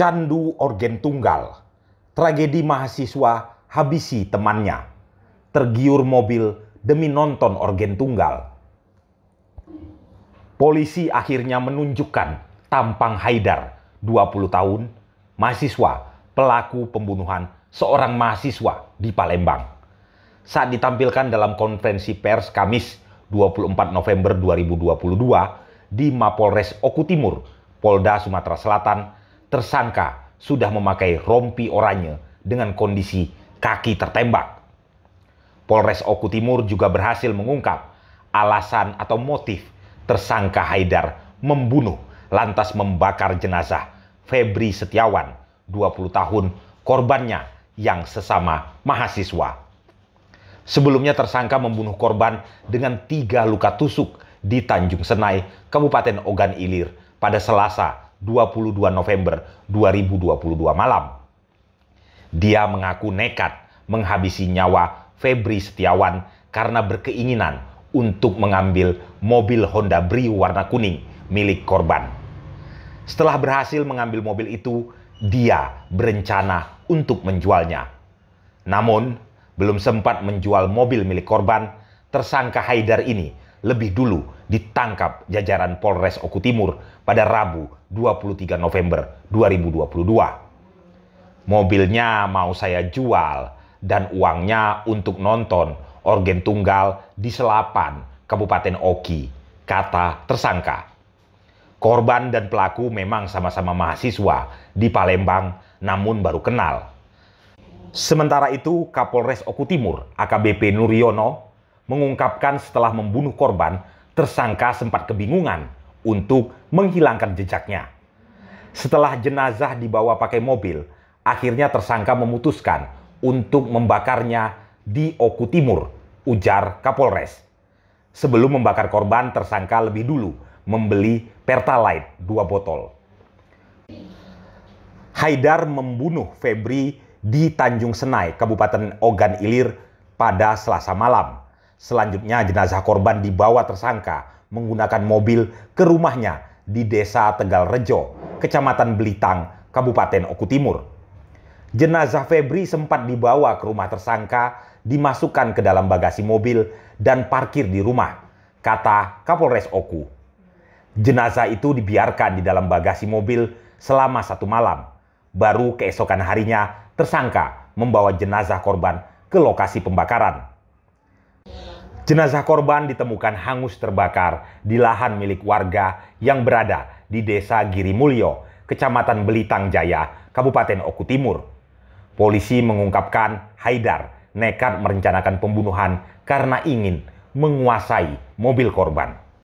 Candu organ tunggal. Tragedi mahasiswa habisi temannya. Tergiur mobil demi nonton organ tunggal. Polisi akhirnya menunjukkan tampang Haidar, 20 tahun, mahasiswa, pelaku pembunuhan seorang mahasiswa di Palembang. Saat ditampilkan dalam konferensi pers Kamis 24 November 2022 di Mapolres Oku Timur, Polda Sumatera Selatan, tersangka sudah memakai rompi oranye dengan kondisi kaki tertembak. Polres Oku Timur juga berhasil mengungkap alasan atau motif tersangka Haidar membunuh lantas membakar jenazah Febri Setiawan, 20 tahun, korbannya yang sesama mahasiswa. Sebelumnya tersangka membunuh korban dengan tiga luka tusuk di Tanjung Senai, Kabupaten Ogan Ilir pada Selasa 22 November 2022 malam. Dia mengaku nekat menghabisi nyawa Febri Setiawan karena berkeinginan untuk mengambil mobil Honda Brio warna kuning milik korban. Setelah berhasil mengambil mobil itu, dia berencana untuk menjualnya. Namun, belum sempat menjual mobil milik korban, tersangka Haidar ini lebih dulu ditangkap jajaran Polres Oku Timur pada Rabu 23 November 2022. Mobilnya mau saya jual dan uangnya untuk nonton organ tunggal di Selapan, Kabupaten Oki, kata tersangka. Korban dan pelaku memang sama-sama mahasiswa di Palembang, namun baru kenal. Sementara itu, Kapolres Oku Timur, AKBP Nuriono, mengungkapkan setelah membunuh korban, tersangka sempat kebingungan untuk menghilangkan jejaknya. Setelah jenazah dibawa pakai mobil, akhirnya tersangka memutuskan untuk membakarnya di Oku Timur, ujar Kapolres. Sebelum membakar korban, tersangka lebih dulu membeli Pertalite dua botol. Haidar membunuh Febri di Tanjung Senai, Kabupaten Ogan Ilir pada Selasa malam. Selanjutnya jenazah korban dibawa tersangka menggunakan mobil ke rumahnya di Desa Tegal Rejo, Kecamatan Belitang, Kabupaten Oku Timur. Jenazah Febri sempat dibawa ke rumah tersangka, dimasukkan ke dalam bagasi mobil dan parkir di rumah, kata Kapolres Oku. Jenazah itu dibiarkan di dalam bagasi mobil selama satu malam. Baru keesokan harinya, tersangka membawa jenazah korban ke lokasi pembakaran. Jenazah korban ditemukan hangus terbakar di lahan milik warga yang berada di Desa Girimulyo, Kecamatan Belitang Jaya, Kabupaten Oku Timur. Polisi mengungkapkan Haidar nekat merencanakan pembunuhan karena ingin menguasai mobil korban.